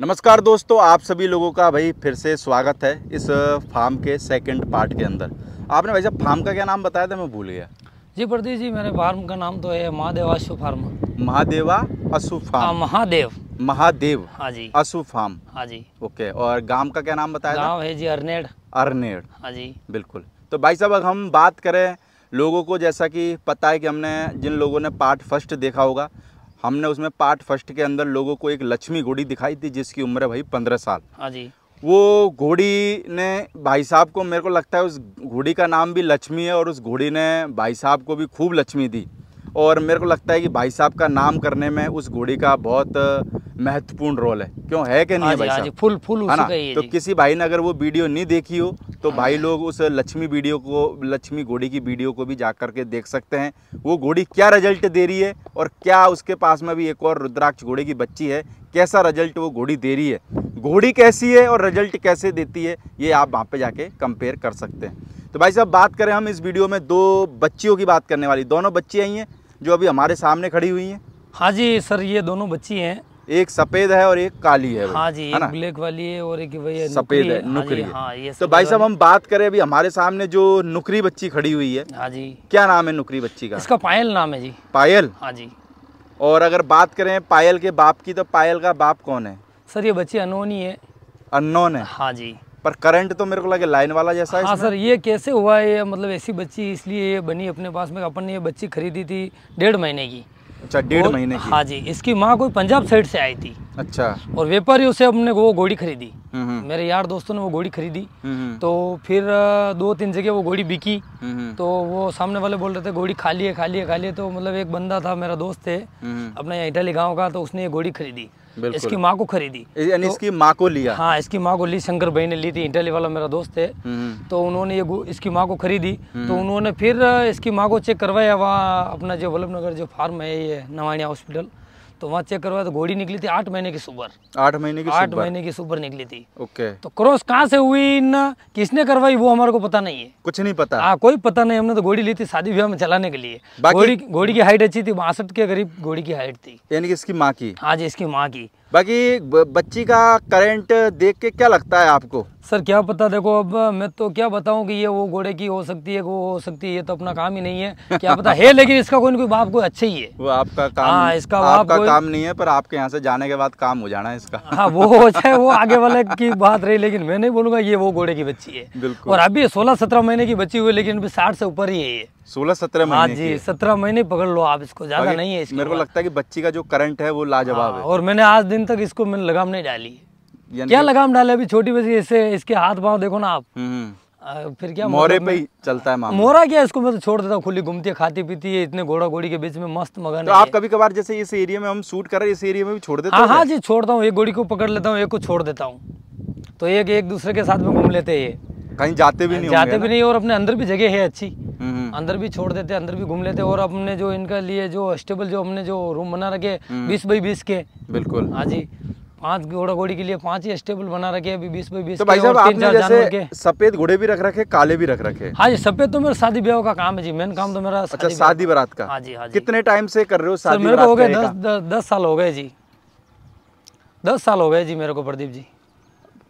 नमस्कार दोस्तों आप सभी लोगों का भाई फिर से स्वागत है इस फार्म के सेकंड पार्ट के अंदर आपने भाई साहब फार्म का क्या नाम बताया था मैं भूल गया जी प्रदीप जी मेरे फार्म का नाम तो है महादेव अशु फार्म महादेवा अशु हाँ, फार्म महादेव महादेव हाँ जी अशु फार्म हाँ जी ओके और गांव का क्या नाम बताया गाँव है जी अरनेड अरनेड हाँ जी बिल्कुल तो भाई साहब अगर हम बात करें लोगों को जैसा कि पता है कि हमने जिन लोगों ने पार्ट फर्स्ट देखा होगा हमने उसमें पार्ट फर्स्ट के अंदर लोगों को एक लक्ष्मी घोड़ी दिखाई थी जिसकी उम्र है भाई पंद्रह साल हाँ जी वो घोड़ी ने भाई साहब को मेरे को लगता है उस घोड़ी का नाम भी लक्ष्मी है और उस घोड़ी ने भाई साहब को भी खूब लक्ष्मी दी और मेरे को लगता है कि भाई साहब का नाम करने में उस घोड़ी का बहुत महत्वपूर्ण रोल है क्यों है कि नहीं हाँ भाई हाँ साहब फुल फुल है ना तो किसी भाई ने अगर वो वीडियो नहीं देखी हो तो हाँ भाई लोग उस लक्ष्मी वीडियो को लक्ष्मी घोड़ी की वीडियो को भी जा करके देख सकते हैं वो घोड़ी क्या रिजल्ट दे रही है और क्या उसके पास में भी एक और रुद्राक्ष घोड़े की बच्ची है कैसा रिजल्ट वो घोड़ी दे रही है घोड़ी कैसी है और रिजल्ट कैसे देती है ये आप वहाँ पे जाके कंपेयर कर सकते हैं तो भाई साहब बात करें हम इस वीडियो में दो बच्चियों की बात करने वाली दोनों बच्ची आई हैं जो अभी हमारे सामने खड़ी हुई है हाँ जी सर ये दोनों बच्ची हैं एक सफेद है और एक काली है हाँ जी एक ब्लैक वाली है और एक भैया सफेद है हाँ नुकरी हाँ, हाँ ये तो भाई साहब हम बात करें अभी हमारे सामने जो नुकरी बच्ची खड़ी हुई है हाँ जी क्या नाम है नुकरी बच्ची का इसका पायल नाम है जी पायल हाँ जी और अगर बात करें पायल के बाप की तो पायल का बाप कौन है सर ये बच्ची अनोनी है अनोन है हाँ जी पर करंट तो मेरे को लगे लाइन वाला जैसा हाँ है सर ये कैसे हुआ है मतलब ऐसी बच्ची इसलिए ये बनी अपने पास में अपन ने ये बच्ची खरीदी थी डेढ़ महीने की अच्छा डेढ़ महीने की हाँ जी इसकी माँ कोई पंजाब साइड से आई थी अच्छा और व्यापारियों से हमने वो घोड़ी खरीदी हम्म, हम्म। मेरे यार दोस्तों ने वो घोड़ी खरीदी हम्म, तो फिर दो तीन जगह वो घोड़ी बिकी तो वो सामने वाले बोल रहे थे घोड़ी खाली है खाली है खाली है तो मतलब एक बंदा था मेरा दोस्त है अपना इटाली गाँव का तो उसने ये घोड़ी खरीदी इसकी माँ को खरीदी यानी तो, इसकी माँ को लिया हाँ इसकी माँ को ली शंकर भाई ने ली थी इटाली वाला मेरा दोस्त है हम्म। तो उन्होंने ये इसकी माँ को खरीदी तो हम्म। उन्होंने फिर इसकी माँ को चेक करवाया वहाँ अपना जो वल्लभ नगर जो फार्म है ये नवाणिया हॉस्पिटल तो वहाँ चेक करवाया तो घोड़ी निकली थी आठ महीने की सुबर आठ महीने की आठ महीने की सुबर निकली थी ओके तो क्रॉस कहाँ से हुई न किसने करवाई वो हमारे को पता नहीं है कुछ नहीं पता हाँ कोई पता नहीं हमने तो घोड़ी ली थी शादी विवाह में चलाने के लिए घोड़ी घोड़ी की हाइट अच्छी थी बासठ के करीब घोड़ी की हाइट थी यानी कि इसकी माँ की हाँ जी इसकी माँ की बाकी बच्ची का करंट देख के क्या लगता है आपको सर क्या पता देखो अब मैं तो क्या बताऊं कि ये वो घोड़े की हो सकती है वो हो सकती है ये तो अपना काम ही नहीं है क्या पता है लेकिन इसका कोई ना कोई बाप कोई अच्छा ही है वो आपका काम आ, हाँ, इसका आपका काम नहीं है पर आपके यहाँ से जाने के बाद काम हो जाना है इसका हाँ वो हो जाए वो आगे वाले की बात रही लेकिन मैं नहीं बोलूंगा ये वो घोड़े की बच्ची है और अभी सोलह सत्रह महीने की बच्ची हुई लेकिन अभी साठ से ऊपर ही है ये सोलह सत्रह हाँ महीने जी सत्रह महीने पकड़ लो आप इसको ज्यादा नहीं है मेरे को लगता है कि बच्ची का जो करंट है वो लाजवाब हाँ, है और मैंने आज दिन तक इसको मैंने लगाम नहीं डाली क्या लगाम डाले अभी छोटी बच्ची ऐसे इसके हाथ पाँव देखो ना आप हम्म, हम्म। फिर क्या मोरे मतलब पे ही चलता है मामा मोरा क्या इसको मैं तो छोड़ देता हूँ खुली घूमती है खाती पीती है इतने घोड़ा घोड़ी के बीच में मस्त मगन तो आप कभी कभार जैसे इस एरिया में हम शूट कर रहे हैं इस एरिया में भी छोड़ देते हाँ हाँ जी छोड़ता हूँ एक घोड़ी को पकड़ लेता हूँ एक को छोड़ देता हूँ तो एक एक दूसरे के साथ में घूम लेते हैं कहीं जाते भी नहीं जाते भी नहीं और अपने अंदर भी जगह है अच्छी हम्म, हम्म। अंदर भी छोड़ देते अंदर भी घूम लेते और अपने जो इनका लिए जो स्टेबल जो हमने जो रूम बना रखे हम्म। बीस बाई बीस के बिल्कुल हाँ जी पांच घोड़ा घोड़ी के लिए पांच ही स्टेबल बना रखे अभी बीस बाई बीस तो भाई साहब आपने जैसे सफेद घोड़े भी रख रखे काले भी रख रखे हाँ जी सफेद तो मेरा शादी ब्याह का काम है जी मेन काम तो मेरा अच्छा शादी बारात का हाँ जी हाँ जी कितने टाइम से कर रहे हो सर मेरे को हो गए दस साल हो गए जी दस साल हो गए जी मेरे को प्रदीप जी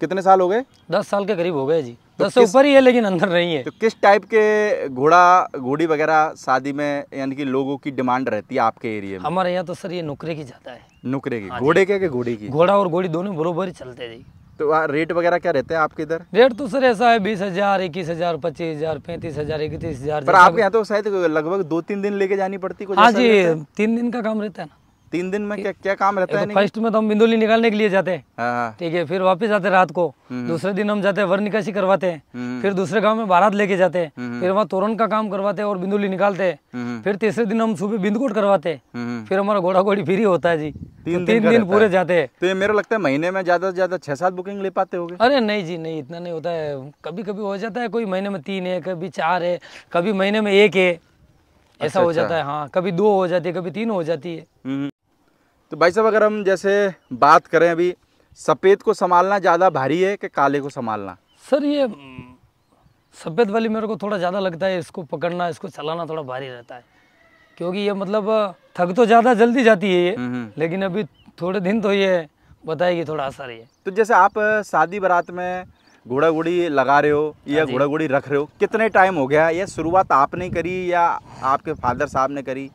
कितने साल हो गए दस साल के करीब हो गए जी दस तो तो से ऊपर ही है लेकिन अंदर नहीं है तो किस टाइप के घोड़ा घोड़ी वगैरह शादी में यानी कि लोगों की डिमांड रहती है आपके एरिया में हमारे यहाँ तो सर ये नुकरे की जाता है नुकरे की हाँ घोड़े के घोड़ी की घोड़ा और घोड़ी दोनों बरोबर ही चलते जी तो रेट वगैरह क्या रहते हैं आपके इधर रेट तो सर ऐसा है बीस हजार इक्कीस हजार पच्चीस हजार पैंतीस हजार इकतीस हजार आपके यहाँ तो शायद लगभग दो तीन दिन लेके जानी पड़ती हाँ है हाँ जी तीन दिन का काम रहता है ना तीन दिन में क्या क्या काम रहता है फर्स्ट में तो हम बिंदुली निकालने के लिए जाते हैं हाँ, हाँ। ठीक है फिर वापस आते रात को हम्म। दूसरे दिन हम जाते हैं वर निकासी करवाते हैं हम्म। फिर दूसरे गांव में बारात लेके जाते हैं हम्म। फिर वहाँ तोरण का काम करवाते हैं और बिंदुली निकालते हैं फिर तीसरे दिन हम सुबह बिंदुकोट करवाते हैं फिर हमारा घोड़ा घोड़ी फ्री होता है जी तीन तो तीन दिन पूरे जाते हैं तो ये मेरा लगता है महीने में ज्यादा से ज्यादा छह सात बुकिंग ले पाते हो अरे नहीं जी नहीं इतना नहीं होता है कभी कभी हो जाता है कोई महीने में तीन है कभी चार है कभी महीने में एक है अच्छा, ऐसा अच्छा, हो जाता है हाँ कभी दो हो जाती है कभी तीन हो जाती है तो भाई साहब अगर हम जैसे बात करें अभी सफ़ेद को संभालना ज़्यादा भारी है कि काले को संभालना सर ये हम्म, सफ़ेद वाली मेरे को थोड़ा ज़्यादा लगता है इसको पकड़ना इसको चलाना थोड़ा भारी रहता है क्योंकि ये मतलब थक तो ज़्यादा जल्दी जाती है ये हम्म, हम्म। लेकिन अभी थोड़े दिन तो ये बताएगी थोड़ा आसार है तो जैसे आप शादी बारात में घोड़ा घोड़ी लगा रहे हो या हाँ घोड़ा घोड़ी रख रहे हो कितने टाइम हो गया यह शुरुआत आपने करी या आपके फादर साहब ने करी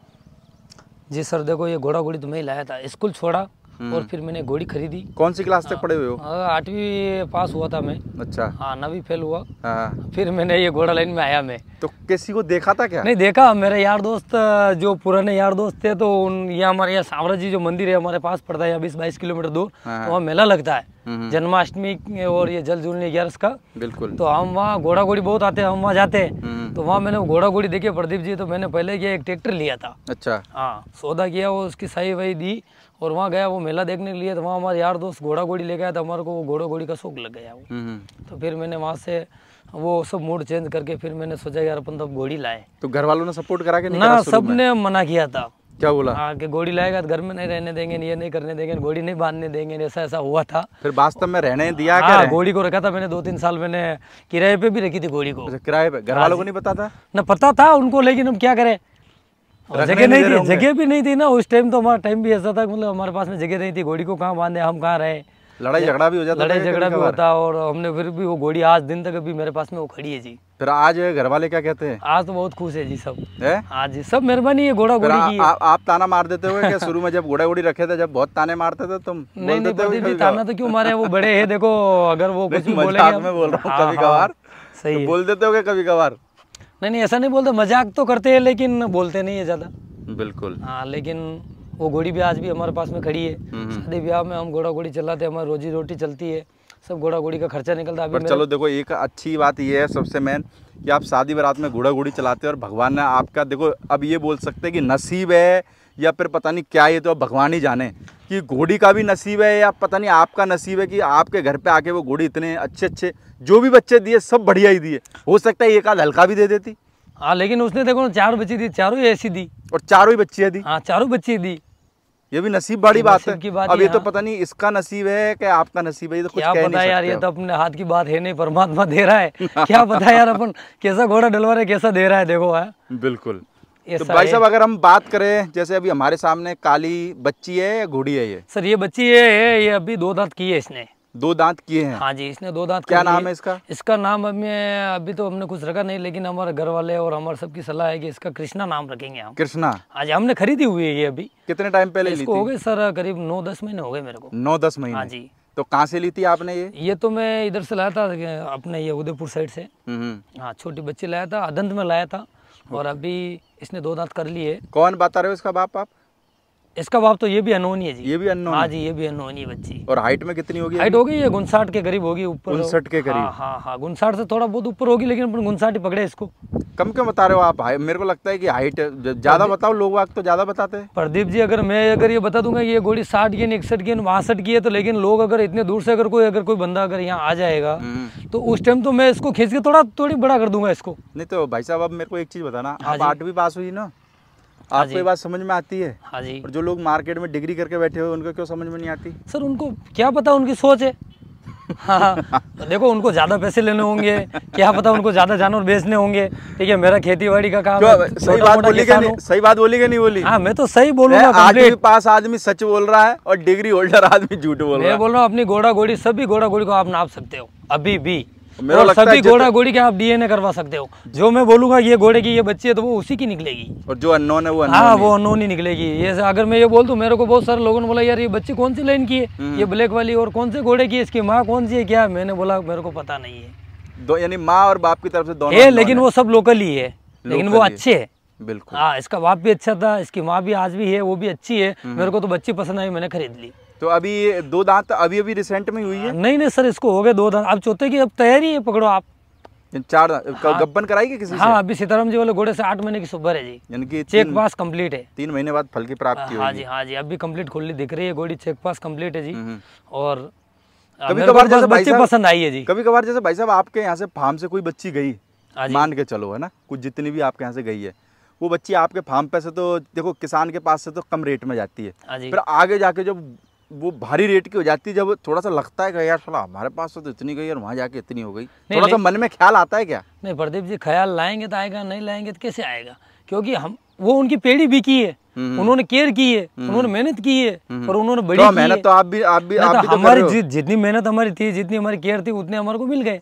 जी सर देखो ये घोड़ा घोड़ी तो मैं लाया था स्कूल छोड़ा हम्म। और फिर मैंने घोड़ी खरीदी कौन सी क्लास तक हाँ। पढ़े हुए हो हाँ, आठवीं पास हुआ था मैं अच्छा हाँ नवी फेल हुआ हाँ। फिर मैंने ये घोड़ा लाइन में आया मैं तो किसी को देखा था क्या नहीं देखा मेरे यार दोस्त जो पुराने यार दोस्त थे तो यहाँ ये हमारे यहाँ सावरा जी जो मंदिर है हमारे पास पड़ता है बीस बाईस किलोमीटर दूर वहाँ मेला लगता है जन्माष्टमी और ये जल झूलने ग्यारस का बिल्कुल तो हम वहाँ घोड़ा घोड़ी बहुत आते हैं हम वहाँ जाते हैं तो वहाँ मैंने घोड़ा घोड़ी देखे प्रदीप जी तो मैंने पहले गया एक ट्रैक्टर लिया था अच्छा हाँ सौदा किया वो उसकी सही वही दी और वहाँ गया वो मेला देखने के लिए तो वहाँ हमारे यार दोस्त घोड़ा घोड़ी लेके आया था तो हमारे को वो घोड़ा घोड़ी का शौक लग गया वो तो फिर मैंने वहाँ से वो सब मूड चेंज करके फिर मैंने सोचा यार अपन तो घोड़ी लाए तो घर वालों ने सपोर्ट करा के ना ने मना किया था क्या बोला आ, हाँ, कि घोड़ी लाएगा तो घर में नहीं रहने देंगे ये नहीं करने देंगे घोड़ी नहीं बांधने देंगे ऐसा ऐसा हुआ था फिर वास्तव में रहने दिया हाँ, घोड़ी को रखा था मैंने दो तीन साल मैंने किराए पे भी रखी थी घोड़ी को अच्छा, किराए पे घर वालों को हाँ नहीं पता था ना पता था उनको लेकिन हम क्या करें जगह नहीं थी जगह भी नहीं थी ना उस टाइम तो हमारा टाइम भी ऐसा था मतलब हमारे पास में जगह नहीं थी घोड़ी को कहाँ बांधे हम कहाँ रहे लड़ाई झगड़ा भी हो जाता लड़ाई झगड़ा भी होता और हमने फिर भी वो घोड़ी आज दिन तक अभी मेरे पास में वो खड़ी है जी फिर आज घर वाले क्या कहते हैं आज तो बहुत खुश है जी सब है आज हाँ जी सब मेहरबानी है घोड़ा घोड़ी की आ, आप ताना मार देते हुए शुरू में जब घोड़ा घोड़ी रखे थे जब बहुत ताने मारते थे तुम नहीं नहीं प्रदीप जी ताना तो क्यों मारे वो बड़े हैं देखो अगर वो कुछ बोले मैं बोल रहा हूँ हाँ, कभी हाँ, कभार सही बोल देते तो हो कभी कभार नहीं नहीं ऐसा नहीं बोलते मजाक तो करते हैं लेकिन बोलते नहीं है ज्यादा बिल्कुल हाँ लेकिन वो घोड़ी भी आज भी हमारे पास में खड़ी है हम्म, हम्म। शादी ब्याह में हम घोड़ा घोड़ी चलाते हैं हमारी रोजी रोटी चलती है सब घोड़ा घोड़ी का खर्चा निकलता है चलो देखो एक अच्छी बात ये है सबसे मेन कि आप शादी बारात में घोड़ा घोड़ी चलाते हो और भगवान ने आपका देखो अब ये बोल सकते हैं कि नसीब है या फिर पता नहीं क्या ये तो अब भगवान ही जाने कि घोड़ी का भी नसीब है या पता नहीं आपका नसीब है कि आपके घर पे आके वो घोड़ी इतने अच्छे अच्छे जो भी बच्चे दिए सब बढ़िया ही दिए हो सकता है एक आध हल्का भी दे देती हाँ लेकिन उसने देखो चार बच्ची दी चारों ही ऐसी दी और चारों ही बच्चियाँ दी हाँ चारों बच्ची दी ये भी नसीब बड़ी बात है की बात अब ये तो हाँ। तो पता नहीं इसका नसीब है कि आपका नसीब है ये तो कुछ क्या पता नहीं यार ये तो अपने हाथ की बात है नहीं परमात्मा दे रहा है क्या पता यार अपन कैसा घोड़ा डलवा रहे कैसा दे रहा है देखो है हाँ। बिल्कुल तो भाई साहब अगर हम बात करें जैसे अभी हमारे सामने काली बच्ची है या घोड़ी है ये सर ये बच्ची है ये अभी दो दांत की है इसने दो दांत किए हैं हाँ जी इसने दो दांत क्या नाम है इसका इसका नाम हमें अभी तो हमने कुछ रखा नहीं लेकिन हमारे घर वाले और हमारे सबकी सलाह है कि इसका कृष्णा नाम रखेंगे हम कृष्णा हाँ जी हमने खरीदी हुई है ये अभी कितने टाइम पहले इसको हो गए सर करीब नौ दस महीने हो गए मेरे को नौ दस महीने हाँ जी तो कहाँ से ली थी आपने ये ये तो मैं इधर से लाया था अपने ये उदयपुर साइड से हम्म, हम्म। हाँ छोटी बच्ची लाया था अदंत में लाया था और अभी इसने दो दांत कर लिए कौन बता रहे हो इसका बाप आप इसका बाप तो ये भी अनोन है जी ये भी अनोन हाँ जी ये भी अनोन ही बच्ची और हाइट में कितनी होगी हाइट होगी ये गुनसाठ के करीब होगी ऊपर उनसठ के करीब हाँ हाँ हा, गुनसाठ से थोड़ा बहुत ऊपर होगी लेकिन अपन गुनसाठ ही पकड़े इसको कम क्यों बता रहे हो आप मेरे को लगता है कि हाइट ज्यादा बताओ लोग वाग तो ज्यादा बताते हैं प्रदीप जी अगर मैं अगर ये बता दूंगा ये घोड़ी साठ की इकसठ की बासठ की है तो लेकिन लोग अगर इतने दूर से अगर कोई अगर कोई बंदा अगर यहाँ आ जाएगा हम्म। तो उस टाइम तो मैं इसको खींच के थोड़ा थोड़ी बड़ा कर दूंगा इसको नहीं तो भाई साहब अब मेरे को एक चीज बताना हाँ आठवीं पास हुई ना हाँ आपको ये बात समझ में आती है हाँ जी और जो लोग मार्केट में डिग्री करके बैठे हुए उनको क्यों समझ में नहीं आती सर उनको क्या पता उनकी सोच है हाँ, हाँ देखो उनको ज्यादा पैसे लेने होंगे क्या पता उनको ज्यादा जानवर बेचने होंगे ठीक है मेरा खेती बाड़ी का काम सही बात बोली क्या नहीं सही बात बोली क्या नहीं बोली हाँ मैं तो सही बोलूंगा आदमी पास आदमी सच बोल रहा है और डिग्री होल्डर आदमी झूठ बोल रहा है बोल रहा हूँ अपनी घोड़ा घोड़ी सभी घोड़ा घोड़ी को आप नाप सकते हो अभी भी मेरा लगता सभी घोड़ा घोड़ी के आप डीएनए करवा सकते हो जो मैं बोलूंगा ये घोड़े की ये बच्ची है तो वो उसी की निकलेगी और जो अननोन है वो हाँ वो अननोन ही निकलेगी ये अगर मैं ये बोल दूँ मेरे को बहुत सारे लोगों ने बोला यार ये बच्ची कौन सी लाइन की है हम्म। ये ब्लैक वाली और कौन से घोड़े की है इसकी माँ कौन सी है क्या मैंने बोला मेरे को पता नहीं है दो यानी माँ और बाप की तरफ से दोनों लेकिन वो सब लोकल ही है लेकिन वो अच्छे है बिल्कुल हाँ इसका बाप भी अच्छा था इसकी माँ भी आज भी है वो भी अच्छी है हम्म। मेरे को तो बच्ची पसंद आई मैंने खरीद ली तो अभी दो दांत अभी अभी रिसेंट में हुई है नहीं नहीं सर इसको हो गए दो दांत अब चौथे की अब तैयारी है पकड़ो आप चार हाँ, गब्बन कराएगी किसी हाँ, से? हाँ अभी सीताराम जी वाले घोड़े से आठ महीने की सुबह है जी यानी कि चेक पास कंप्लीट है तीन महीने बाद फल की प्राप्ति हाँ हाँ जी हाँ जी अभी कंप्लीट खुली दिख रही है घोड़ी चेक पास कंप्लीट है जी हम्म, हम्म। और कभी कभार जैसे बच्चे पसंद आई है जी कभी कभार जैसे भाई साहब आपके यहाँ से फार्म से कोई बच्ची गई हाँ मान के चलो है ना कुछ जितनी भी आपके यहाँ से गई है वो बच्ची आपके फार्म पे से तो देखो किसान के पास से तो कम रेट में जाती है फिर हाँ आगे जाके जब वो भारी रेट की हो जाती है जब थोड़ा सा लगता है कि यार साला हमारे पास तो इतनी गई और वहाँ जाके इतनी हो गई थोड़ा सा मन में ख्याल आता है क्या नहीं प्रदीप जी ख्याल लाएंगे तो आएगा नहीं लाएंगे तो कैसे आएगा क्योंकि हम वो उनकी पेड़ी भी की है हम्म, हम्म। उन्होंने केयर की है हम्म, उन्होंने मेहनत की है और उन्होंने बड़ी तो मेहनत तो आप भी आप भी, आप तो भी तो हमारी तो जितनी मेहनत हमारी थी जितनी हमारी केयर थी उतने हमारे को मिल गए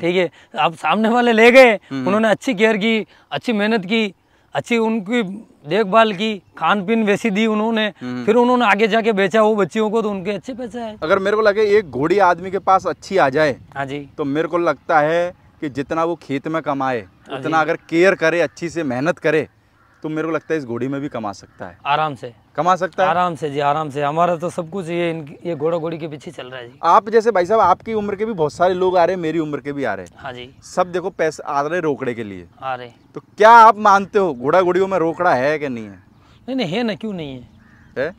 ठीक है आप सामने वाले ले गए उन्होंने अच्छी केयर की अच्छी मेहनत की अच्छी उनकी देखभाल की खान पीन वैसी दी उन्होंने हम्म। फिर उन्होंने आगे जाके बेचा वो बच्चियों को तो उनके अच्छे पैसे आए अगर मेरे को लगे एक घोड़ी आदमी के पास अच्छी आ जाए हाँ जी तो मेरे को लगता है कि जितना वो खेत में कमाए हाँ उतना अगर केयर करे अच्छी से मेहनत करे तो मेरे को लगता है इस घोड़ी में भी कमा सकता है आराम से कमा सकता है आराम से जी आराम से हमारा तो सब कुछ ये ये घोड़ा घोड़ी के पीछे चल रहा है जी आप जैसे भाई साहब आपकी उम्र के भी बहुत सारे लोग आ रहे हैं मेरी उम्र के भी आ रहे हैं हाँ जी सब देखो पैसे आ रहे रोकड़े के लिए आ रहे तो क्या आप मानते हो घोड़ा घोड़ियों में रोकड़ा है कि नहीं है नहीं नहीं है ना क्यों नहीं है,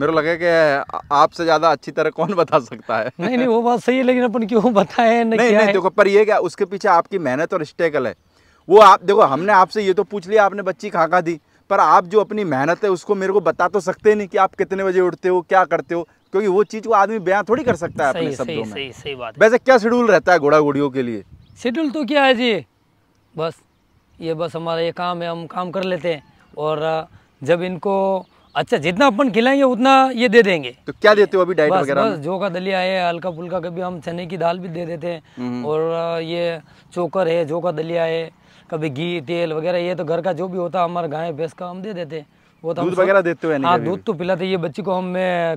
मेरे लगे कि आपसे ज्यादा अच्छी तरह कौन बता सकता है नहीं नहीं वो बात सही है लेकिन अपन क्यों बताए नहीं नहीं देखो पर ये क्या उसके पीछे आपकी मेहनत और स्टेकल है वो आप देखो हमने आपसे ये तो पूछ लिया आपने बच्ची कहाँ कहाँ दी पर आप जो अपनी मेहनत है उसको मेरे को बता तो सकते नहीं कि आप कितने बजे उठते हो क्या करते हो क्योंकि वो चीज़ को आदमी बयां थोड़ी कर सकता है अपने शब्दों में सही सही बात वैसे क्या शेड्यूल रहता है घोड़ा घोड़ियों के लिए शेड्यूल तो क्या है जी बस ये बस हमारा ये काम है हम काम कर लेते हैं और जब इनको अच्छा जितना अपन खिलाएंगे उतना ये दे देंगे तो क्या देते हो अभी डाइट वगैरह बस जो का दलिया है हल्का फुल्का कभी हम चने की दाल भी दे देते हैं हम्म। और ये चोकर है जो का दलिया है कभी घी तेल वगैरह ये तो घर का जो भी होता हमारे गाय भैंस का हम दे देते वो तो दूध वगैरह देते हुए हाँ दूध तो पिलाते ये बच्ची को हम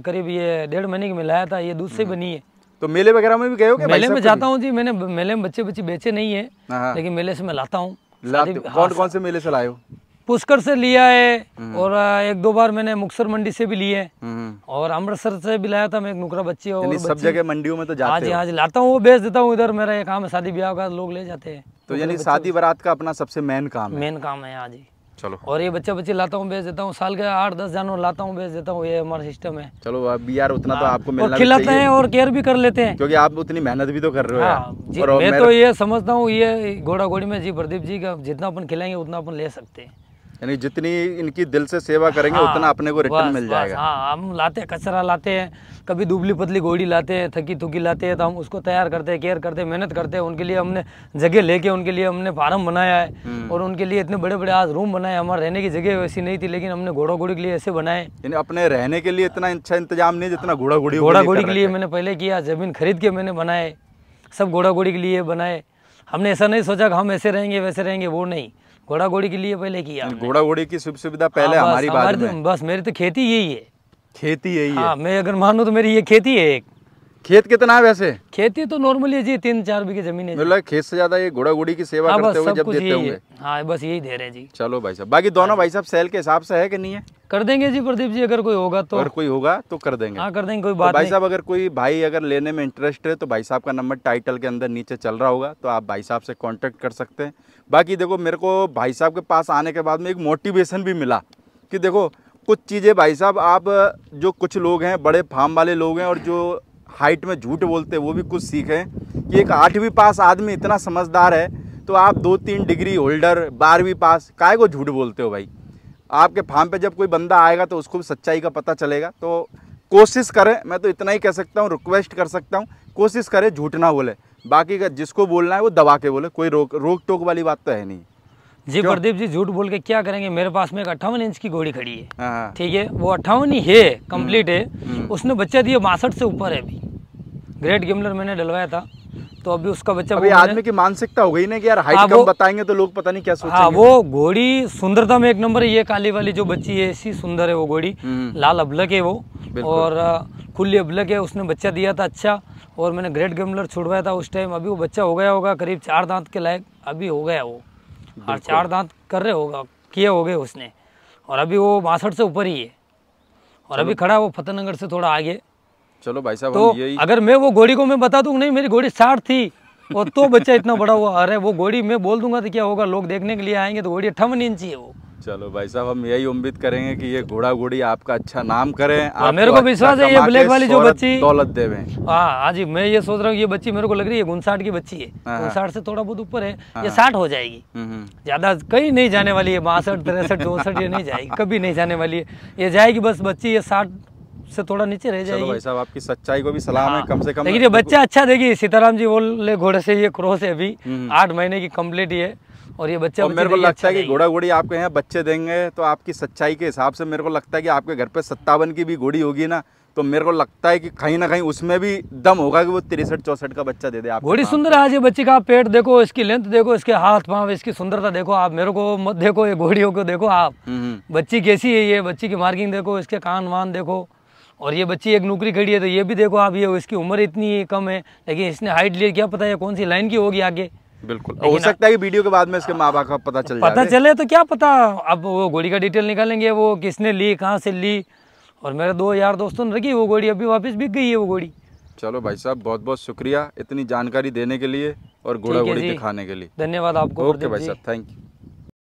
करीब ये डेढ़ महीने की मिलाया था ये दूध से हम्म। बनी है तो मेले वगैरह में भी गए हो क्या मेले में जाता हूँ जी मैंने मेले में बच्चे बच्चे बेचे नहीं है हाँ, हाँ। लेकिन मेले से मैं लाता हूँ कौन हाँ, कौन से मेले से लाए हो पुष्कर से लिया है हम्म। और एक दो बार मैंने मुक्सर मंडी से भी लिए हम्म। और अमृतसर से भी लाया था मैं एक नुकरा बच्चे और सब जगह मंडियों में तो जाते आज आज लाता हूँ वो बेच देता हूँ इधर मेरा ये काम है शादी ब्याह का लोग ले जाते हैं तो यानी शादी बारात का अपना सबसे मेन काम मेन काम है आज ही चलो और ये बच्चे बच्चे लाता हूँ बेच देता हूँ साल के आठ दस जानवर लाता हूँ बेच देता हूँ ये हमारा सिस्टम है चलो यार उतना तो हाँ। आपको मिलना और खिलाते हैं और केयर भी कर लेते हैं क्योंकि आप उतनी मेहनत भी तो कर रहे हो हाँ, मैं तो ये समझता हूँ ये घोड़ा घोड़ी में जी प्रदीप जी का जितना अपन खिलाएंगे उतना अपन ले सकते हैं यानी जितनी इनकी दिल से सेवा करेंगे हाँ, उतना अपने को रिटर्न मिल जाएगा हाँ हम लाते हैं कचरा लाते हैं कभी दुबली पतली घोड़ी लाते हैं थकी थुकी लाते हैं तो हम उसको तैयार करते हैं केयर करते हैं मेहनत करते हैं उनके लिए हमने जगह लेके उनके लिए हमने फार्म बनाया है हम्म। और उनके लिए इतने बड़े बड़े आज रूम बनाए हमारे रहने की जगह वैसी नहीं थी लेकिन हमने घोड़ा घोड़ी के लिए ऐसे बनाए अपने रहने के लिए इतना अच्छा इंतजाम नहीं जितना घोड़ा घोड़ी घोड़ा घोड़ी के लिए मैंने पहले किया जमीन खरीद के मैंने बनाए सब घोड़ा घोड़ी के लिए बनाए हमने ऐसा नहीं सोचा कि हम ऐसे रहेंगे वैसे रहेंगे वो नहीं घोड़ा घोड़ी के लिए पहले किया घोड़ा घोड़ी की सुख सुविधा पहले हाँ, हमारी बात तो में बस मेरी तो खेती यही है खेती यही हाँ, है मैं अगर मानू तो मेरी ये खेती है एक खेत कितना है वैसे खेती तो नॉर्मली जी तीन चार बीघे जमीन है मतलब खेत से ज्यादा ये घोड़ा घोड़ी की सेवा हाँ, करते हुए जब देते होंगे हाँ बस यही दे रहे जी चलो भाई साहब बाकी दोनों हाँ। भाई साहब सेल के हिसाब से है कि नहीं है कर देंगे जी प्रदीप जी अगर कोई होगा तो अगर कोई होगा तो कर देंगे हाँ कर देंगे कोई तो बात तो भाई साहब अगर कोई भाई अगर लेने में इंटरेस्ट है तो भाई साहब का नंबर टाइटल के अंदर नीचे चल रहा होगा तो आप भाई साहब से कांटेक्ट कर सकते हैं बाकी देखो मेरे को भाई साहब के पास आने के बाद में एक मोटिवेशन भी मिला कि देखो कुछ चीज़ें भाई साहब आप जो कुछ लोग हैं बड़े फार्म वाले लोग हैं और जो हाइट में झूठ बोलते हैं वो भी कुछ सीखें कि एक आठवीं पास आदमी इतना समझदार है तो आप दो तीन डिग्री होल्डर बारहवीं पास काय को झूठ बोलते हो भाई आपके फार्म पे जब कोई बंदा आएगा तो उसको भी सच्चाई का पता चलेगा तो कोशिश करें मैं तो इतना ही कह सकता हूँ रिक्वेस्ट कर सकता हूँ कोशिश करें झूठ ना बोले बाकी का जिसको बोलना है वो दबा के बोले कोई रोक रोक टोक वाली बात तो है नहीं जी प्रदीप जी झूठ बोल के क्या करेंगे मेरे पास में एक अट्ठावन इंच की घोड़ी खड़ी है हाँ, हाँ। ठीक है वो अट्ठावन ही है कम्प्लीट हम्म, है हम्म। उसने बच्चा दिया बासठ से ऊपर है अभी ग्रेट गिमलर मैंने डलवाया था तो अभी उसका बच्चा अभी आदमी की मानसिकता हो गई ना कि यार हाइट कम बताएंगे तो लोग पता नहीं क्या हाँ, सोचेंगे हाँ, वो घोड़ी सुंदरता में एक नंबर ये काली वाली जो बच्ची है ऐसी सुंदर है वो घोड़ी हम्म। लाल अबलक है वो और खुली अबलक है उसने बच्चा दिया था अच्छा और मैंने ग्रेट गेमलर छुड़वाया था उस टाइम अभी वो बच्चा हो गया होगा करीब चार दांत के लायक अभी हो गया वो और चार दांत कर रहे होगा किए हो गए उसने और अभी वो बासठ से ऊपर ही है और अभी खड़ा वो फतेहनगर से थोड़ा आगे चलो भाई साहब तो यही अगर मैं वो घोड़ी को मैं बता दूंगा नहीं मेरी घोड़ी साठ थी और तो बच्चा इतना बड़ा हुआ अरे वो घोड़ी मैं बोल दूंगा तो क्या होगा लोग देखने के लिए आएंगे तो घोड़ी अठावन इंच है वो चलो भाई साहब हम यही उम्मीद करेंगे कि ये घोड़ा घोड़ी आपका अच्छा नाम करे हाँ, मेरे को अच्छा विश्वास है ये ब्लैक वाली जो बच्ची दौलत देवे हाँ, हाँ जी मैं ये सोच रहा हूँ ये बच्ची मेरे को लग रही है उनसाठ की बच्ची है हाँ, उनसाठ से थोड़ा बहुत ऊपर है ये साठ हो जाएगी हम्म, हम्म। ज्यादा कहीं नहीं जाने वाली है बासठ तिरसठ चौसठ ये नहीं जाएगी कभी नहीं जाने वाली है ये जाएगी बस बच्ची ये साठ से थोड़ा नीचे रह जाएगी भाई साहब आपकी सच्चाई को भी सलाम हाँ। है कम से कम लेकिन ये बच्चा अच्छा देगी सीताराम जी बोले घोड़े से ये क्रोस है अभी हम्म, हम्म। आठ महीने की कम्प्लीट ही है और ये बच्चा मेरे को लगता है अच्छा कि घोड़ा घोड़ी आपके यहाँ बच्चे देंगे तो आपकी सच्चाई के हिसाब से मेरे को लगता है कि आपके घर पे सत्तावन की भी घोड़ी होगी ना तो मेरे को लगता है कि कहीं ना कहीं उसमें भी दम होगा कि वो तिरसठ चौसठ का बच्चा दे दे आप घोड़ी सुंदर है आज ये बच्चे का पेट देखो इसकी लेंथ देखो इसके हाथ पाँव इसकी सुंदरता देखो आप मेरे को देखो ये घोड़ियों को देखो आप हम्म, बच्ची कैसी है ये बच्ची की मार्किंग देखो इसके कान वान देखो और ये बच्ची एक नौकरी खड़ी है तो ये भी देखो आप ये इसकी उम्र इतनी कम है लेकिन इसने हाइट लिया क्या पता है कौन सी लाइन की होगी आगे बिल्कुल हो सकता है कि वीडियो के बाद में इसके माँ बाप का पता चल पता चले तो क्या पता अब वो घोड़ी का डिटेल निकालेंगे वो किसने ली कहाँ से ली और मेरे दो यार दोस्तों ने रखी वो घोड़ी अभी वापस बिक गई है वो घोड़ी चलो भाई साहब बहुत बहुत शुक्रिया इतनी जानकारी देने के लिए और घोड़ा घोड़ी दिखाने के लिए धन्यवाद आपको ओके भाई साहब थैंक यू